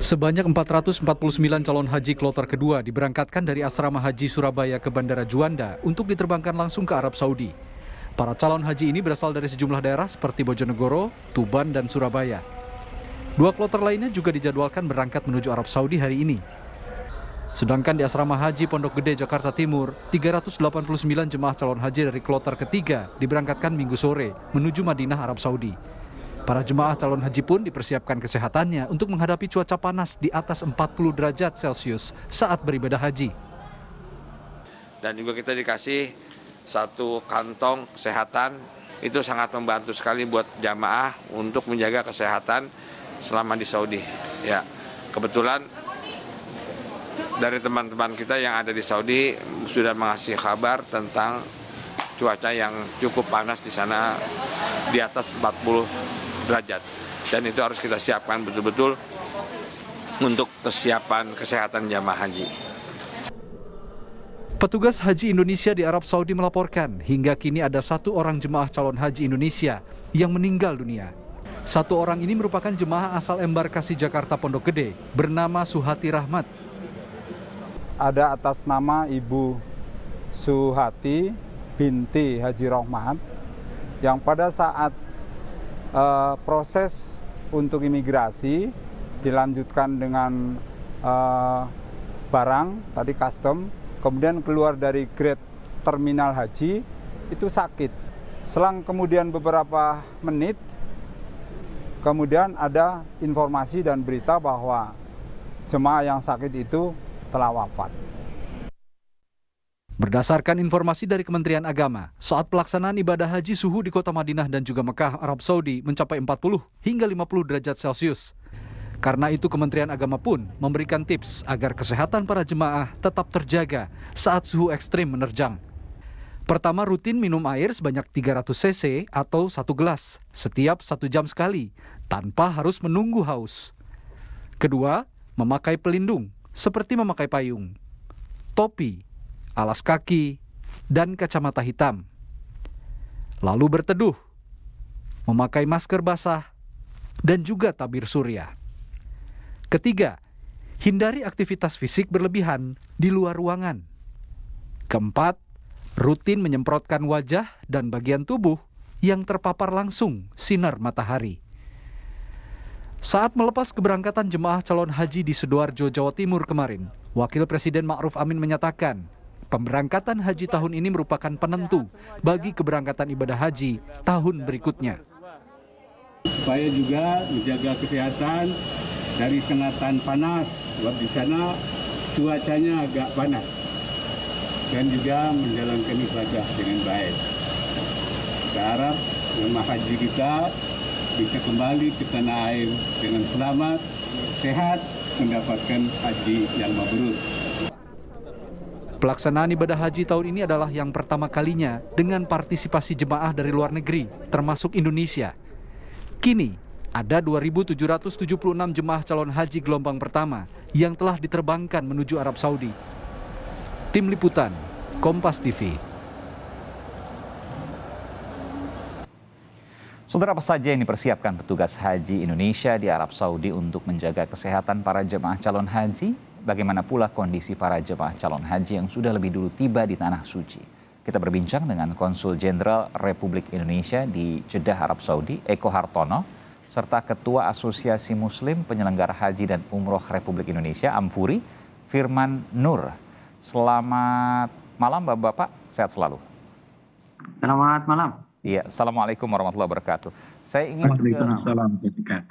Sebanyak 449 calon haji kloter kedua diberangkatkan dari asrama haji Surabaya ke Bandara Juanda untuk diterbangkan langsung ke Arab Saudi. Para calon haji ini berasal dari sejumlah daerah seperti Bojonegoro, Tuban, dan Surabaya. Dua kloter lainnya juga dijadwalkan berangkat menuju Arab Saudi hari ini. Sedangkan di asrama haji Pondok Gede, Jakarta Timur, 389 jemaah calon haji dari kloter ketiga diberangkatkan minggu sore menuju Madinah, Arab Saudi. Para jemaah calon haji pun dipersiapkan kesehatannya untuk menghadapi cuaca panas di atas 40 derajat Celcius saat beribadah haji. Dan juga kita dikasih satu kantong kesehatan, itu sangat membantu sekali buat jamaah untuk menjaga kesehatan selama di Saudi. Ya, kebetulan dari teman-teman kita yang ada di Saudi sudah mengasih kabar tentang cuaca yang cukup panas di sana di atas 40 derajat dan itu harus kita siapkan betul-betul untuk kesiapan kesehatan jamaah haji. Petugas Haji Indonesia di Arab Saudi melaporkan hingga kini ada satu orang jemaah calon haji Indonesia yang meninggal dunia. Satu orang ini merupakan jemaah asal embarkasi Jakarta Pondok Gede bernama Suhati Rahmat. Ada atas nama Ibu Suhati binti Haji Rahmat yang pada saat uh, proses untuk imigrasi dilanjutkan dengan uh, barang tadi custom, kemudian keluar dari grade terminal haji itu sakit. Selang kemudian beberapa menit Kemudian ada informasi dan berita bahwa jemaah yang sakit itu telah wafat. Berdasarkan informasi dari Kementerian Agama, saat pelaksanaan ibadah haji suhu di kota Madinah dan juga Mekah, Arab Saudi mencapai 40 hingga 50 derajat Celcius. Karena itu Kementerian Agama pun memberikan tips agar kesehatan para jemaah tetap terjaga saat suhu ekstrim menerjang. Pertama rutin minum air sebanyak 300 cc atau satu gelas setiap satu jam sekali tanpa harus menunggu haus. Kedua, memakai pelindung seperti memakai payung, topi, alas kaki, dan kacamata hitam. Lalu berteduh, memakai masker basah, dan juga tabir surya. Ketiga, hindari aktivitas fisik berlebihan di luar ruangan. Keempat, rutin menyemprotkan wajah dan bagian tubuh yang terpapar langsung sinar matahari. Saat melepas keberangkatan jemaah calon haji di Sidoarjo, Jawa Timur kemarin, Wakil Presiden Ma'ruf Amin menyatakan, Pemberangkatan haji tahun ini merupakan penentu bagi keberangkatan ibadah haji tahun berikutnya. Supaya juga menjaga kesehatan dari sengatan panas, sebab di sana cuacanya agak panas. Dan juga menjalankan ibadah dengan baik. Saya harap jemaah haji kita bisa kembali ke tanah air dengan selamat, sehat, mendapatkan haji yang mabrur. Pelaksanaan ibadah haji tahun ini adalah yang pertama kalinya dengan partisipasi jemaah dari luar negeri, termasuk Indonesia. Kini, ada 2.776 jemaah calon haji gelombang pertama yang telah diterbangkan menuju Arab Saudi. Tim Liputan, Kompas TV. Saudara apa saja yang dipersiapkan petugas haji Indonesia di Arab Saudi untuk menjaga kesehatan para jemaah calon haji? bagaimana pula kondisi para jemaah calon haji yang sudah lebih dulu tiba di tanah suci. Kita berbincang dengan Konsul Jenderal Republik Indonesia di Jeddah, Arab Saudi, Eko Hartono, serta Ketua Asosiasi Muslim Penyelenggara Haji dan Umroh Republik Indonesia, Amfuri, Firman Nur. Selamat malam Bapak-Bapak, sehat selalu. Selamat malam. Iya, assalamualaikum warahmatullahi wabarakatuh. Saya ingin ke,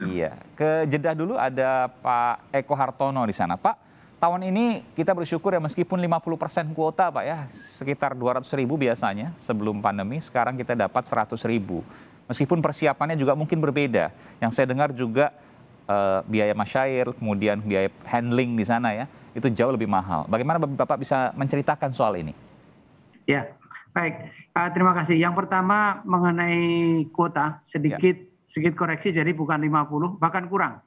Iya, ke Jeddah dulu ada Pak Eko Hartono di sana, Pak tahun ini kita bersyukur ya meskipun 50% kuota Pak ya, sekitar 200 ribu biasanya sebelum pandemi, sekarang kita dapat 100 ribu. Meskipun persiapannya juga mungkin berbeda. Yang saya dengar juga eh, biaya masyair, kemudian biaya handling di sana ya, itu jauh lebih mahal. Bagaimana Bapak bisa menceritakan soal ini? Ya, baik. Uh, terima kasih. Yang pertama mengenai kuota, sedikit ya. sedikit koreksi jadi bukan 50, bahkan kurang.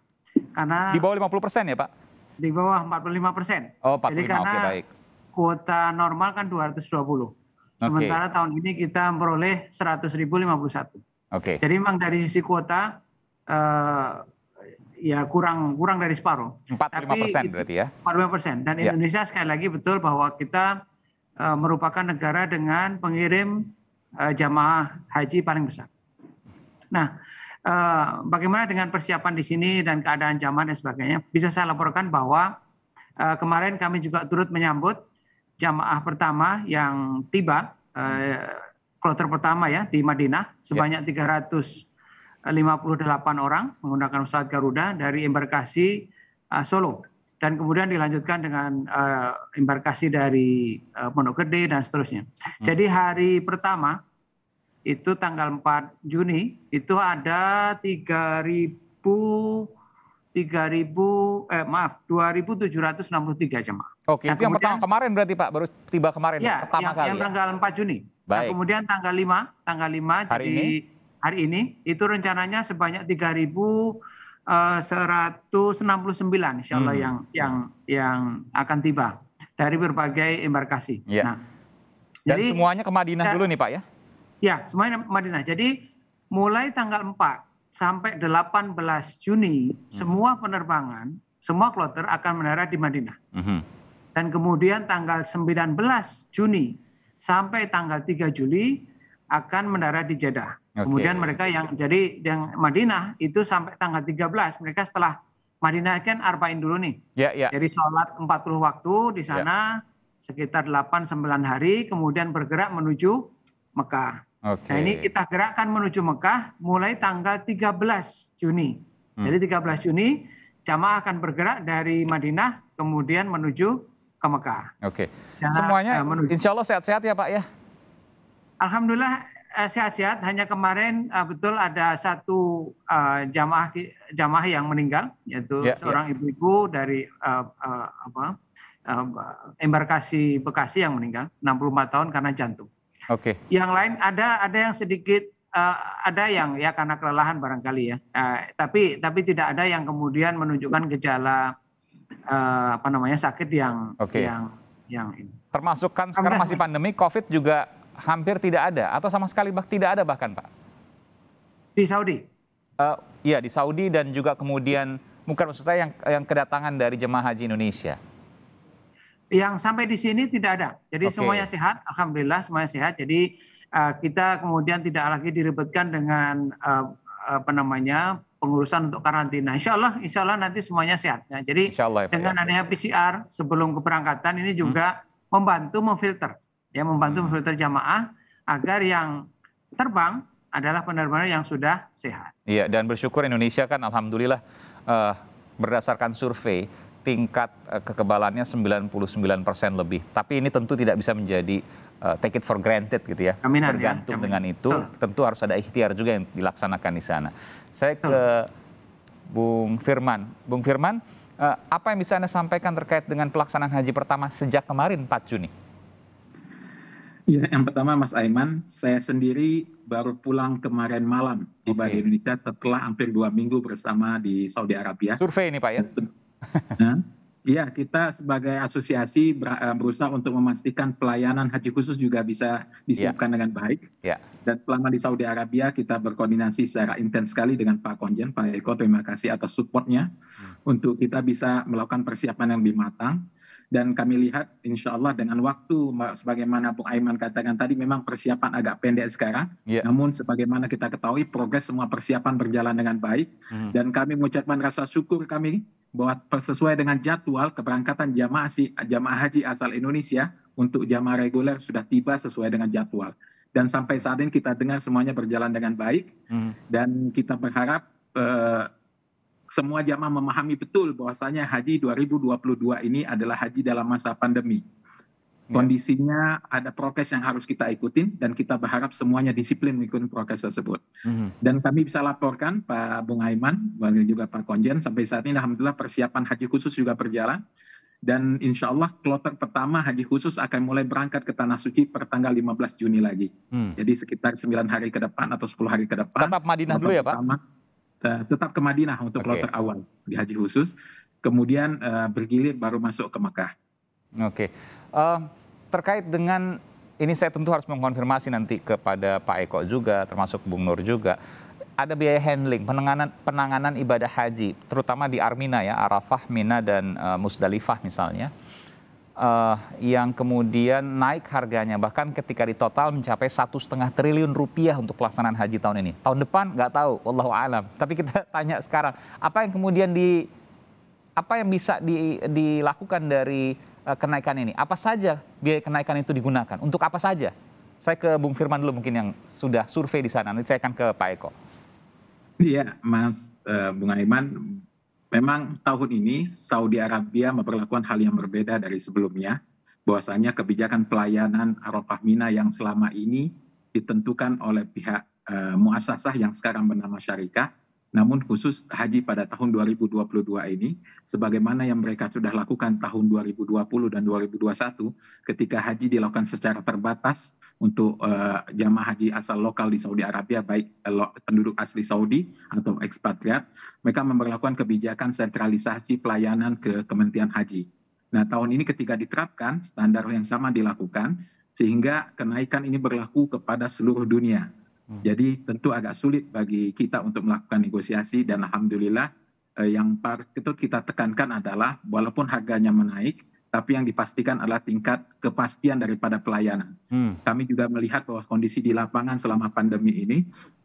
Karena di bawah 50 persen ya Pak? di bawah 45 persen. Oh, 45. Jadi karena okay, baik. kuota normal kan 220. Sementara okay. tahun ini kita memperoleh 100.051. Oke. Okay. Jadi memang dari sisi kuota uh, ya kurang kurang dari separuh. 45 persen berarti ya? 45 persen. Dan yeah. Indonesia sekali lagi betul bahwa kita uh, merupakan negara dengan pengirim uh, jamaah haji paling besar. Nah, Eh, bagaimana dengan persiapan di sini dan keadaan zaman dan sebagainya, bisa saya laporkan bahwa eh, kemarin kami juga turut menyambut jamaah pertama yang tiba, eh, kloter pertama ya di Madinah ya. sebanyak 358 orang menggunakan pesawat Garuda dari embarkasi Solo dan kemudian dilanjutkan dengan uh, embarkasi dari uh, Pondok Gede dan seterusnya. Hmm. Jadi hari pertama itu tanggal 4 Juni itu ada 3000 3000 eh maaf 2763 jemaah. Oke, nah, itu kemudian, yang pertama kemarin berarti Pak, baru tiba kemarin ya, ya pertama yang, kali. yang ya. tanggal 4 Juni. Baik. Nah, kemudian tanggal 5, tanggal 5 hari jadi ini? hari ini itu rencananya sebanyak 3000 169 eh, insyaallah hmm. yang yang yang akan tiba dari berbagai embarkasi. Ya. Nah, dan jadi, semuanya ke Madinah dan, dulu nih Pak ya? Ya, semuanya Madinah. Jadi mulai tanggal 4 sampai 18 Juni hmm. semua penerbangan, semua kloter akan mendarat di Madinah. Hmm. Dan kemudian tanggal 19 Juni sampai tanggal 3 Juli akan mendarat di Jeddah. Okay. Kemudian mereka yang jadi yang Madinah itu sampai tanggal 13 mereka setelah Madinah kan arba'in dulu nih. Yeah, yeah. Jadi sholat 40 waktu di ya. sana yeah. sekitar 8 9 hari kemudian bergerak menuju Mekah. Okay. Nah ini kita gerakkan menuju Mekah mulai tanggal 13 Juni. Hmm. Jadi 13 Juni jamaah akan bergerak dari Madinah kemudian menuju ke Mekah. Oke. Okay. Semuanya uh, insya Allah sehat-sehat ya Pak ya? Alhamdulillah eh, sehat-sehat. Hanya kemarin uh, betul ada satu uh, jamaah jamaah yang meninggal yaitu yeah, ya. seorang ibu-ibu yeah. dari uh, uh, apa? embarkasi Bekasi yang meninggal 64 tahun karena jantung. Oke. Okay. Yang lain ada ada yang sedikit uh, ada yang ya karena kelelahan barangkali ya. Uh, tapi tapi tidak ada yang kemudian menunjukkan gejala uh, apa namanya sakit yang okay. yang yang ini. Termasuk kan sekarang Amin. masih pandemi COVID juga hampir tidak ada atau sama sekali bah, tidak ada bahkan Pak. Di Saudi. Uh, ya di Saudi dan juga kemudian bukan maksud saya yang yang kedatangan dari jemaah haji Indonesia yang sampai di sini tidak ada. Jadi okay. semuanya sehat, alhamdulillah semuanya sehat. Jadi uh, kita kemudian tidak lagi diribetkan dengan uh, apa namanya pengurusan untuk karantina. Insya Allah, insya Allah nanti semuanya sehat. Nah, jadi Allah, ya, dengan adanya PCR sebelum keberangkatan ini juga hmm. membantu memfilter, ya membantu hmm. memfilter jamaah agar yang terbang adalah benar-benar yang sudah sehat. Iya, dan bersyukur Indonesia kan alhamdulillah uh, berdasarkan survei tingkat eh, kekebalannya 99% lebih. Tapi ini tentu tidak bisa menjadi uh, take it for granted gitu ya. Kami Tergantung ya. dengan itu tentu harus ada ikhtiar juga yang dilaksanakan di sana. Saya ke Bung Firman. Bung Firman, uh, apa yang bisa Anda sampaikan terkait dengan pelaksanaan haji pertama sejak kemarin 4 Juni? Ya, yang pertama Mas Aiman, saya sendiri baru pulang kemarin malam di okay. di Indonesia setelah hampir dua minggu bersama di Saudi Arabia. Survei ini Pak ya? Iya, kita sebagai asosiasi eh, berusaha untuk memastikan pelayanan haji khusus juga bisa disiapkan yeah. dengan baik. Yeah. Dan selama di Saudi Arabia kita berkoordinasi secara intens sekali dengan Pak Konjen, Pak Eko. Terima kasih atas supportnya hmm. untuk kita bisa melakukan persiapan yang lebih matang dan kami lihat insya Allah dengan waktu sebagaimana Bu Aiman katakan tadi memang persiapan agak pendek sekarang yeah. namun sebagaimana kita ketahui progres semua persiapan berjalan dengan baik mm. dan kami mengucapkan rasa syukur kami bahwa sesuai dengan jadwal keberangkatan jamaah si, jamaah haji asal Indonesia untuk jamaah reguler sudah tiba sesuai dengan jadwal dan sampai saat ini kita dengar semuanya berjalan dengan baik mm. dan kita berharap eh, semua jamaah memahami betul bahwasanya haji 2022 ini adalah haji dalam masa pandemi. Ya. Kondisinya ada prokes yang harus kita ikutin dan kita berharap semuanya disiplin mengikuti prokes tersebut. Mm-hmm. Dan kami bisa laporkan Pak Bung Aiman bagi juga Pak Konjen sampai saat ini alhamdulillah persiapan haji khusus juga berjalan dan insya Allah kloter pertama haji khusus akan mulai berangkat ke Tanah Suci per tanggal 15 Juni lagi. Mm. Jadi sekitar 9 hari ke depan atau 10 hari ke depan. Tetap Madinah dulu ya Pak? Pertama, Eh, tetap ke Madinah untuk okay. kloter awal di haji khusus, kemudian uh, bergilir baru masuk ke Mekah. Oke, okay. uh, eh, terkait dengan ini saya tentu harus mengkonfirmasi nanti kepada Pak Eko juga, termasuk Bung Nur juga. Ada biaya handling, penanganan penanganan ibadah haji, terutama di Armina ya, Arafah, Mina dan uh, Musdalifah misalnya uh, yang kemudian naik harganya bahkan ketika di total mencapai satu setengah triliun rupiah untuk pelaksanaan haji tahun ini. Tahun depan nggak tahu, wallahu alam. Tapi kita tanya sekarang, apa yang kemudian di apa yang bisa di, dilakukan dari uh, kenaikan ini? Apa saja biaya kenaikan itu digunakan? Untuk apa saja? Saya ke Bung Firman dulu mungkin yang sudah survei di sana. Nanti saya akan ke Pak Eko. Iya, Mas uh, Bung Aiman, memang tahun ini saudi arabia memperlakukan hal yang berbeda dari sebelumnya bahwasanya kebijakan pelayanan arafah mina yang selama ini ditentukan oleh pihak eh, muasasah yang sekarang bernama syarikat namun khusus haji pada tahun 2022 ini, sebagaimana yang mereka sudah lakukan tahun 2020 dan 2021, ketika haji dilakukan secara terbatas untuk uh, jamaah haji asal lokal di Saudi Arabia, baik uh, penduduk asli Saudi atau ekspatriat, mereka memperlakukan kebijakan sentralisasi pelayanan ke Kementerian Haji. Nah, tahun ini ketika diterapkan, standar yang sama dilakukan, sehingga kenaikan ini berlaku kepada seluruh dunia Hmm. jadi tentu agak sulit bagi kita untuk melakukan negosiasi dan alhamdulillah eh, yang itu kita tekankan adalah walaupun harganya menaik tapi yang dipastikan adalah tingkat kepastian daripada pelayanan. Hmm. Kami juga melihat bahwa kondisi di lapangan selama pandemi ini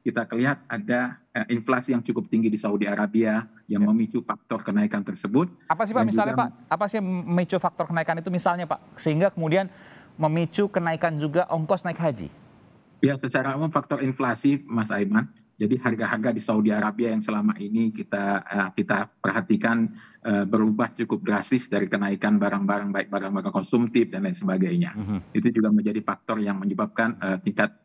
kita lihat ada eh, inflasi yang cukup tinggi di Saudi Arabia yang ya. memicu faktor kenaikan tersebut. Apa sih Pak misalnya juga, Pak? Apa sih memicu faktor kenaikan itu misalnya Pak sehingga kemudian memicu kenaikan juga ongkos naik haji? Ya, secara umum faktor inflasi, Mas Aiman. Jadi harga-harga di Saudi Arabia yang selama ini kita eh, kita perhatikan eh, berubah cukup drastis dari kenaikan barang-barang baik barang-barang konsumtif dan lain sebagainya. Uh mm-hmm. -huh. Itu juga menjadi faktor yang menyebabkan eh, tingkat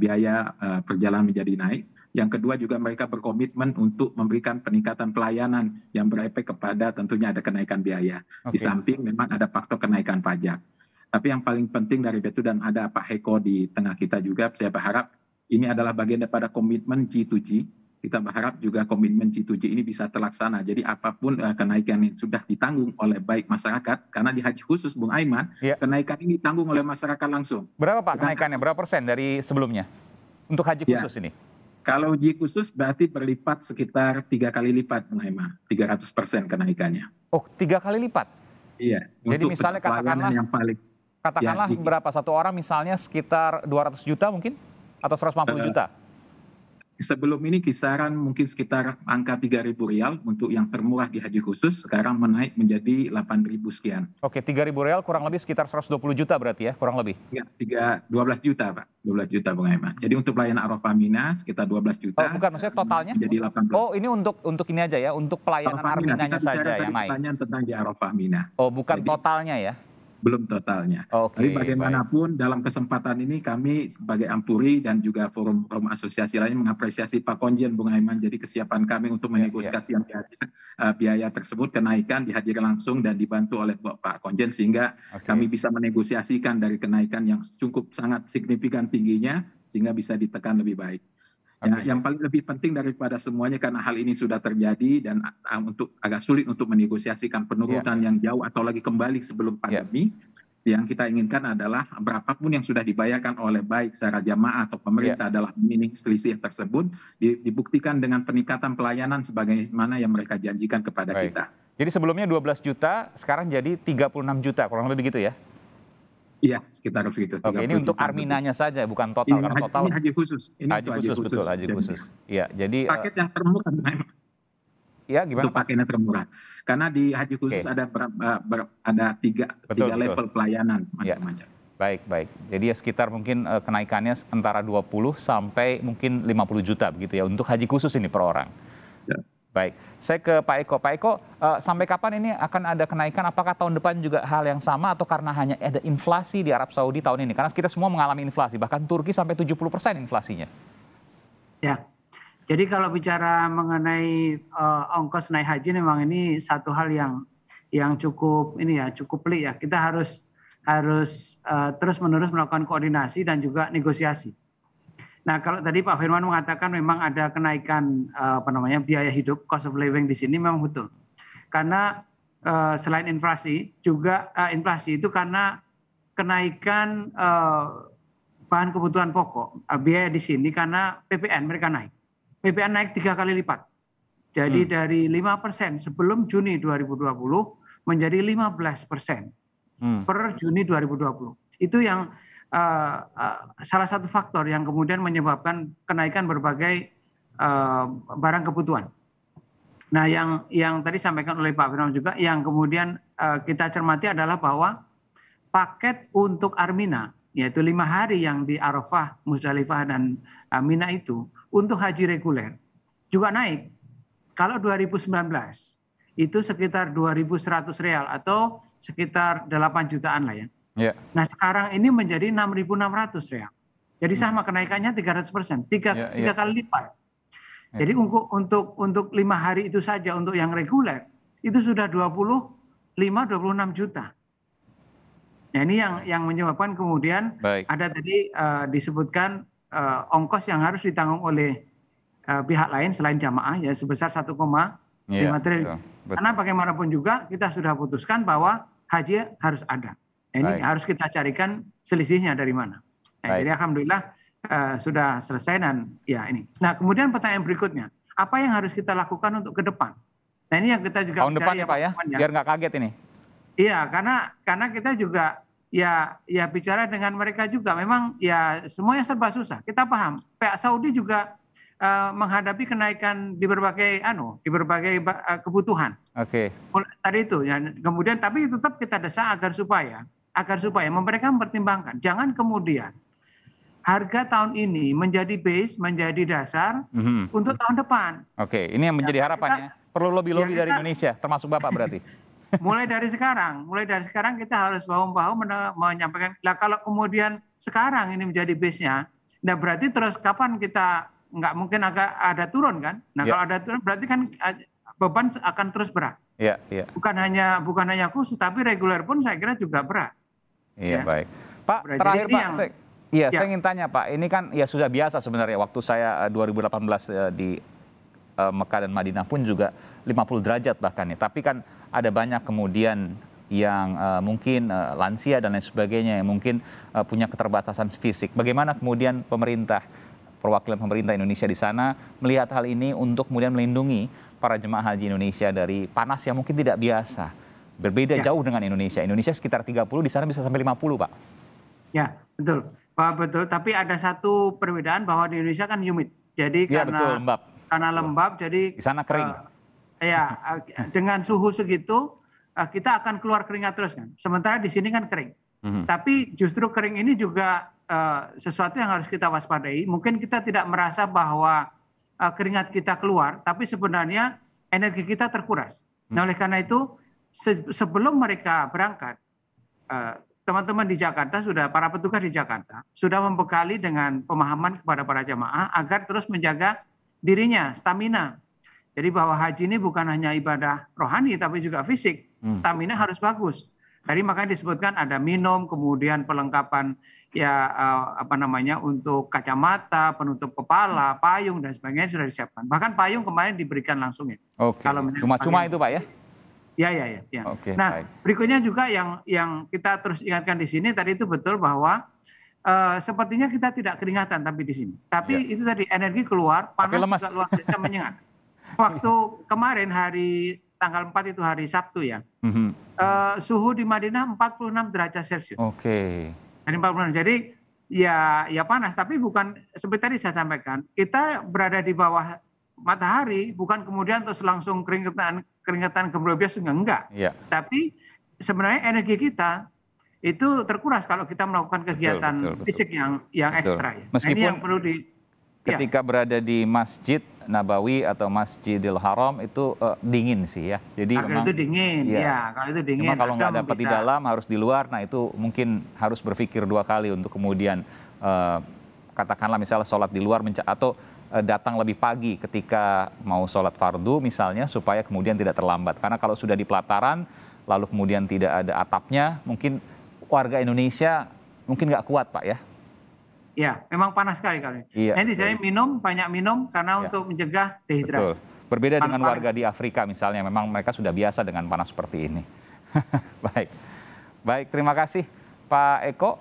biaya perjalanan menjadi naik. Yang kedua juga mereka berkomitmen untuk memberikan peningkatan pelayanan yang berefek kepada tentunya ada kenaikan biaya. Okay. Di samping memang ada faktor kenaikan pajak. Tapi yang paling penting dari itu dan ada Pak Heko di tengah kita juga, saya berharap ini adalah bagian daripada komitmen G2G. Kita berharap juga komitmen G2G ini bisa terlaksana. Jadi apapun uh, kenaikan yang sudah ditanggung oleh baik masyarakat, karena di haji khusus Bung Aiman, ya. kenaikan ini ditanggung oleh masyarakat langsung. Berapa Pak kenaikannya? Berapa persen dari sebelumnya? Untuk haji ya. khusus ini? Kalau uji khusus berarti berlipat sekitar tiga kali lipat, Bung Aima. ratus persen kenaikannya. Oh, tiga kali lipat? Iya. Jadi misalnya katakanlah yang paling Katakanlah ya, berapa satu orang misalnya sekitar 200 juta mungkin atau 150 eh, juta. Sebelum ini kisaran mungkin sekitar angka 3.000 rial untuk yang termurah di haji khusus, sekarang menaik menjadi 8.000 sekian. Oke, 3.000 rial kurang lebih sekitar 120 juta berarti ya, kurang lebih? Ya, 3, 12 juta Pak, 12 juta Bung Aiman. Jadi untuk pelayanan Arafah Mina sekitar 12 juta. Oh, bukan, maksudnya totalnya? Jadi 18. Oh, ini untuk untuk ini aja ya, untuk pelayanan Arafah Mina saja ya, naik. pertanyaan tentang di Arafah Mina. Oh, bukan Jadi, totalnya ya? belum totalnya. Okay, Tapi bagaimanapun baik. dalam kesempatan ini kami sebagai Ampuri dan juga forum-forum asosiasi lain mengapresiasi Pak Konjen Bung Aiman jadi kesiapan kami untuk ya, menegosiasi yeah, yeah. biaya, uh, biaya tersebut kenaikan dihadirkan langsung dan dibantu oleh Pak Konjen sehingga okay. kami bisa menegosiasikan dari kenaikan yang cukup sangat signifikan tingginya sehingga bisa ditekan lebih baik. Ya, yang paling lebih penting daripada semuanya karena hal ini sudah terjadi dan uh, untuk agak sulit untuk menegosiasikan penurunan yeah. yang jauh atau lagi kembali sebelum ya. pandemi. Yeah. Yang kita inginkan adalah berapapun yang sudah dibayarkan oleh baik secara jamaah atau pemerintah yeah. adalah minim selisih tersebut dibuktikan dengan peningkatan pelayanan sebagaimana yang mereka janjikan kepada baik. kita. Jadi sebelumnya 12 juta, sekarang jadi 36 juta, kurang lebih begitu ya? Iya, sekitar begitu. Oke, ini untuk Arminanya saja, bukan total. Ini, karena total ini haji khusus. Ini haji, khusus, khusus, betul, haji khusus. Iya, jadi eh, paket yang termurah memang. Iya, gimana? Untuk paketnya termurah. Karena di haji khusus okay. ada ber, eh, ber, ada tiga, betul, tiga betul. level pelayanan iya. macam-macam. Baik, baik. Jadi ya sekitar mungkin eh, kenaikannya antara 20 sampai mungkin 50 juta begitu ya untuk haji khusus ini per orang. Baik, saya ke Pak Eko. Pak Eko, uh, sampai kapan ini akan ada kenaikan? Apakah tahun depan juga hal yang sama atau karena hanya ada inflasi di Arab Saudi tahun ini? Karena kita semua mengalami inflasi, bahkan Turki sampai 70 persen inflasinya. Ya, jadi kalau bicara mengenai uh, ongkos naik haji, memang ini satu hal yang yang cukup ini ya, cukup pelik ya. Kita harus harus uh, eh, terus menerus melakukan koordinasi dan juga negosiasi Nah, kalau tadi Pak Firman mengatakan memang ada kenaikan eh, apa namanya biaya hidup cost of living di sini memang betul. Karena eh, selain inflasi juga eh, inflasi itu karena kenaikan bahan kebutuhan pokok biaya di sini karena PPN mereka naik. PPN naik tiga kali lipat. Jadi hmm. dari 5% sebelum Juni 2020 menjadi 15% hmm. per Juni 2020. Itu yang uh, uh, salah satu faktor yang kemudian menyebabkan kenaikan berbagai uh, barang kebutuhan. Nah, yang yang tadi sampaikan oleh Pak Firman juga, yang kemudian uh, kita cermati adalah bahwa paket untuk Armina, yaitu lima hari yang di Arafah, Musdalifah dan uh, itu untuk haji reguler juga naik. Kalau 2019 itu sekitar 2.100 real atau sekitar 8 jutaan lah ya. Yeah. Nah sekarang ini menjadi 6.600 real. Jadi hmm. sama kenaikannya 300 persen, tiga, yeah, yeah. kali lipat. Yeah. Jadi untuk untuk untuk lima hari itu saja untuk yang reguler itu sudah 25 26 juta. Nah ini yang yang menyebabkan kemudian Baik. ada tadi uh, disebutkan uh, ongkos yang harus ditanggung oleh uh, pihak lain selain jamaah ya sebesar 1,5 yeah, triliun. Karena bagaimanapun juga kita sudah putuskan bahwa haji harus ada. Ini Baik. harus kita carikan selisihnya dari mana. Nah, jadi alhamdulillah uh, sudah selesai dan ya ini. Nah kemudian pertanyaan berikutnya, apa yang harus kita lakukan untuk ke depan? Nah ini yang kita juga tahun depan ya Pak ya, ya. biar nggak kaget ini. Iya karena karena kita juga ya ya bicara dengan mereka juga memang ya semuanya serba susah. Kita paham. Pak Saudi juga uh, menghadapi kenaikan di berbagai anu, di berbagai uh, kebutuhan. Oke. Okay. Tadi itu ya. Kemudian tapi tetap kita desak agar supaya agar supaya mereka mempertimbangkan. Jangan kemudian harga tahun ini menjadi base, menjadi dasar mm-hmm. untuk tahun depan. Oke, ini yang menjadi harapannya. Perlu lebih lobby ya dari Indonesia, termasuk Bapak berarti. mulai dari sekarang, mulai dari sekarang kita harus bahu-bahu menyampaikan. Lah kalau kemudian sekarang ini menjadi base-nya, nah berarti terus kapan kita nggak mungkin agak ada turun kan? Nah ya. kalau ada turun berarti kan eh, beban akan terus berat. Ya, ya. Bukan hanya bukan hanya khusus, tapi reguler pun saya kira juga berat. Iya ya. baik. Pak Berarti terakhir Pak, saya, ya. iya ya. saya ingin tanya Pak, ini kan ya sudah biasa sebenarnya waktu saya 2018 eh, eh, di eh, Mekah dan Madinah pun juga 50 derajat bahkan ya. Tapi kan ada banyak kemudian yang uh, mungkin uh, lansia dan lain sebagainya yang mungkin uh, punya keterbatasan fisik. Bagaimana kemudian pemerintah perwakilan pemerintah Indonesia di sana melihat hal ini untuk kemudian melindungi para jemaah haji Indonesia dari panas yang mungkin tidak biasa Berbeda ya. jauh dengan Indonesia. Indonesia sekitar 30, di sana bisa sampai 50, Pak. Ya, betul. Pak, betul. Tapi ada satu perbedaan bahwa di Indonesia kan humid. Jadi ya, karena betul, lembab. Karena lembab, jadi di sana kering. Uh, ya, dengan suhu segitu uh, kita akan keluar keringat terus kan. Sementara di sini kan kering. Mm-hmm. Tapi justru kering ini juga uh, sesuatu yang harus kita waspadai. Mungkin kita tidak merasa bahwa uh, keringat kita keluar, tapi sebenarnya energi kita terkuras. Nah, oleh karena itu sebelum mereka berangkat, eh, teman-teman di Jakarta sudah para petugas di Jakarta sudah membekali dengan pemahaman kepada para jamaah agar terus menjaga dirinya, stamina. Jadi bahwa haji ini bukan hanya ibadah rohani tapi juga fisik. Hmm. Stamina harus bagus. Tadi makanya disebutkan ada minum, kemudian pelengkapan ya eh, apa namanya untuk kacamata, penutup kepala, payung dan sebagainya sudah disiapkan. Bahkan payung kemarin diberikan langsung ya. Oke. cuma-cuma itu pak ya? Ya, ya, ya. ya. Oke, okay, nah, baik. berikutnya juga yang yang kita terus ingatkan di sini tadi itu betul bahwa uh, sepertinya kita tidak keringatan tapi di sini. Tapi ya. itu tadi energi keluar, panas juga luar biasa menyengat. Waktu kemarin hari tanggal 4 itu hari Sabtu ya. Mm -hmm. uh, suhu di Madinah 46 derajat Celcius. Oke. Okay. puluh enam. Jadi ya ya panas tapi bukan seperti tadi saya sampaikan, kita berada di bawah matahari bukan kemudian terus langsung keringatan keringatan kembali biasa enggak enggak. Ya. Tapi sebenarnya energi kita itu terkuras kalau kita melakukan kegiatan betul, betul, betul. fisik yang yang betul. ekstra ya. Meskipun nah, ini yang perlu di iya. ketika ya. berada di masjid Nabawi atau Masjidil Haram itu uh, dingin sih ya. Jadi kalau memang, itu dingin, ya. ya kalau itu dingin. Cuma kalau nggak dapat bisa. di dalam harus di luar, nah itu mungkin harus berpikir dua kali untuk kemudian uh, katakanlah misalnya sholat di luar atau Eh, datang lebih pagi ketika mau sholat fardu misalnya supaya kemudian tidak terlambat karena kalau sudah di pelataran lalu kemudian tidak ada atapnya mungkin warga Indonesia mungkin nggak kuat pak ya ya memang panas sekali kali iya, nanti saya minum banyak minum karena ya. untuk mencegah dehidrasi betul. berbeda panas dengan warga di Afrika misalnya memang mereka sudah biasa dengan panas seperti ini baik baik terima kasih Pak Eko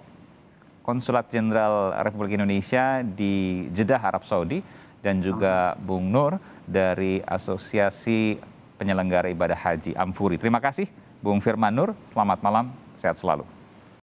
Konsulat Jenderal Republik Indonesia di Jeddah, Arab Saudi, dan juga Bung Nur dari Asosiasi Penyelenggara Ibadah Haji Amfuri. Terima kasih Bung Firman Nur, selamat malam, sehat selalu.